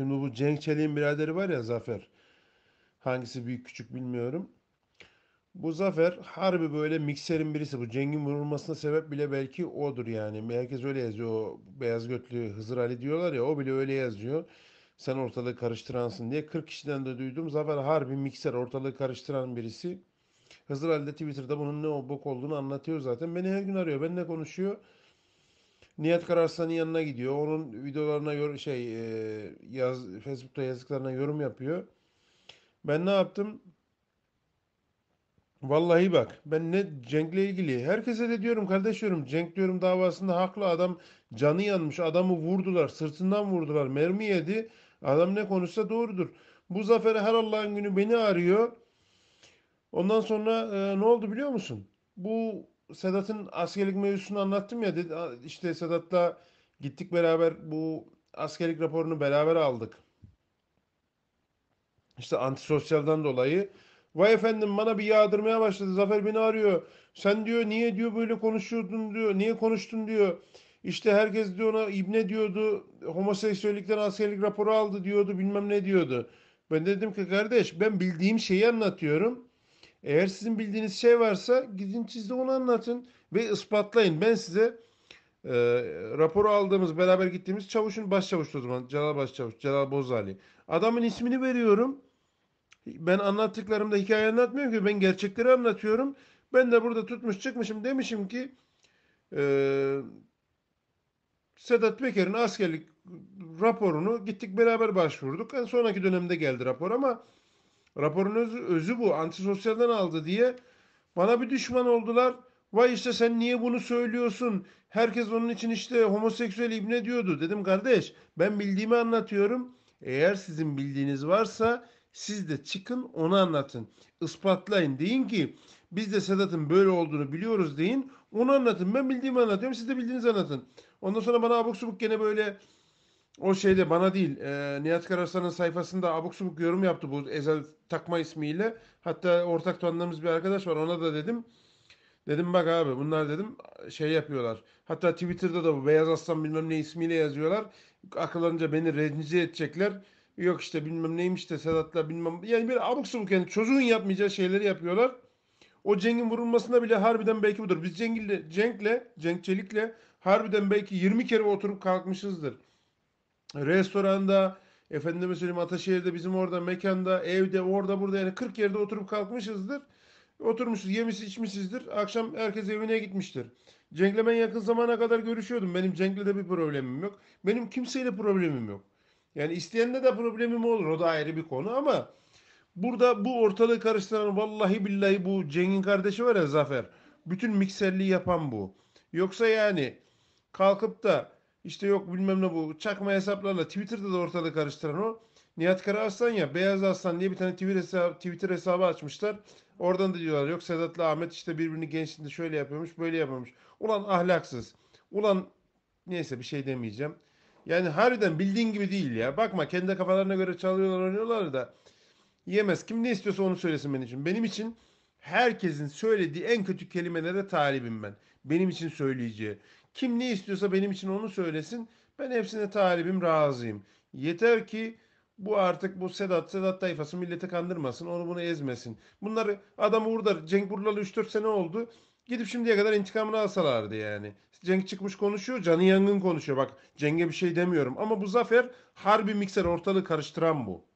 Şimdi bu Cenk Çelik'in biraderi var ya Zafer. Hangisi büyük küçük bilmiyorum. Bu Zafer harbi böyle mikserin birisi. Bu Cenk'in vurulmasına sebep bile belki odur yani. Herkes öyle yazıyor. O beyaz götlü Hızır Ali diyorlar ya o bile öyle yazıyor. Sen ortalığı karıştıransın diye. 40 kişiden de duydum. Zafer harbi mikser ortalığı karıştıran birisi. Hızır Ali de Twitter'da bunun ne o bok olduğunu anlatıyor zaten. Beni her gün arıyor. Benimle konuşuyor. Nihat Kararslan'ın yanına gidiyor. Onun videolarına gör şey e, yaz Facebook'ta yazdıklarına yorum yapıyor. Ben ne yaptım? Vallahi bak ben ne Cenk'le ilgili herkese de diyorum kardeş diyorum Cenk diyorum davasında haklı adam canı yanmış adamı vurdular sırtından vurdular mermi yedi adam ne konuşsa doğrudur. Bu Zafer her Allah'ın günü beni arıyor. Ondan sonra e, ne oldu biliyor musun? Bu Sedat'ın askerlik mevzusunu anlattım ya dedi, işte Sedat'la gittik beraber bu askerlik raporunu beraber aldık. İşte antisosyaldan dolayı. Vay efendim bana bir yağdırmaya başladı. Zafer beni arıyor. Sen diyor niye diyor böyle konuşuyordun diyor. Niye konuştun diyor. İşte herkes diyor ona ibne diyordu. Homoseksüellikten askerlik raporu aldı diyordu. Bilmem ne diyordu. Ben dedim ki kardeş ben bildiğim şeyi anlatıyorum. Eğer sizin bildiğiniz şey varsa gidin siz de onu anlatın ve ispatlayın. Ben size e, raporu aldığımız, beraber gittiğimiz çavuşun başçavuştu o zaman. Celal Başçavuş, Celal Bozali. Adamın ismini veriyorum. Ben anlattıklarımda hikaye anlatmıyorum ki. Ben gerçekleri anlatıyorum. Ben de burada tutmuş çıkmışım demişim ki e, Sedat Peker'in askerlik raporunu gittik beraber başvurduk. En sonraki dönemde geldi rapor ama Raporun öz, özü bu. Antisosyalden aldı diye bana bir düşman oldular. Vay işte sen niye bunu söylüyorsun? Herkes onun için işte homoseksüel ibne diyordu. Dedim kardeş ben bildiğimi anlatıyorum. Eğer sizin bildiğiniz varsa siz de çıkın onu anlatın. Ispatlayın. Deyin ki biz de Sedat'ın böyle olduğunu biliyoruz deyin. Onu anlatın. Ben bildiğimi anlatıyorum. Siz de bildiğinizi anlatın. Ondan sonra bana abuk subuk gene böyle o şeyde bana değil, e, Nihat Kararsan'ın sayfasında abuk subuk yorum yaptı bu Ezel takma ismiyle. Hatta ortak tanıdığımız bir arkadaş var ona da dedim. Dedim bak abi bunlar dedim şey yapıyorlar. Hatta Twitter'da da bu Beyaz Aslan bilmem ne ismiyle yazıyorlar. Akıllarınca beni rencide edecekler. Yok işte bilmem neymiş de Sedat'la bilmem. Yani bir abuk subuk yani çocuğun yapmayacağı şeyleri yapıyorlar. O Cenk'in vurulmasında bile harbiden belki budur. Biz Cenk'le, Cenk'le, Cenk Çelik'le harbiden belki 20 kere oturup kalkmışızdır restoranda, efendime söyleyeyim Ataşehir'de bizim orada mekanda, evde, orada burada yani 40 yerde oturup kalkmışızdır. Oturmuşuz, yemiş içmişizdir. Akşam herkes evine gitmiştir. Cenk'le ben yakın zamana kadar görüşüyordum. Benim Cenk'le de bir problemim yok. Benim kimseyle problemim yok. Yani isteyenle de problemim olur. O da ayrı bir konu ama burada bu ortalığı karıştıran vallahi billahi bu Cenk'in kardeşi var ya Zafer. Bütün mikserliği yapan bu. Yoksa yani kalkıp da işte yok bilmem ne bu çakma hesaplarla Twitter'da da ortada karıştıran o. Nihat Karaaslan ya Beyaz Aslan diye bir tane Twitter hesabı, Twitter hesabı açmışlar. Oradan da diyorlar yok Sedat'la Ahmet işte birbirini gençliğinde şöyle yapıyormuş böyle yapıyormuş. Ulan ahlaksız. Ulan neyse bir şey demeyeceğim. Yani harbiden bildiğin gibi değil ya. Bakma kendi kafalarına göre çalıyorlar oynuyorlar da. Yemez. Kim ne istiyorsa onu söylesin benim için. Benim için herkesin söylediği en kötü kelimelere talibim ben. Benim için söyleyeceği. Kim ne istiyorsa benim için onu söylesin. Ben hepsine talibim, razıyım. Yeter ki bu artık bu Sedat, Sedat tayfası milleti kandırmasın, onu bunu ezmesin. Bunları adam Uğur'da, Cenk Burlalı 3-4 sene oldu. Gidip şimdiye kadar intikamını alsalardı yani. Cenk çıkmış konuşuyor, canı yangın konuşuyor. Bak Cenk'e bir şey demiyorum ama bu zafer harbi mikser ortalığı karıştıran bu.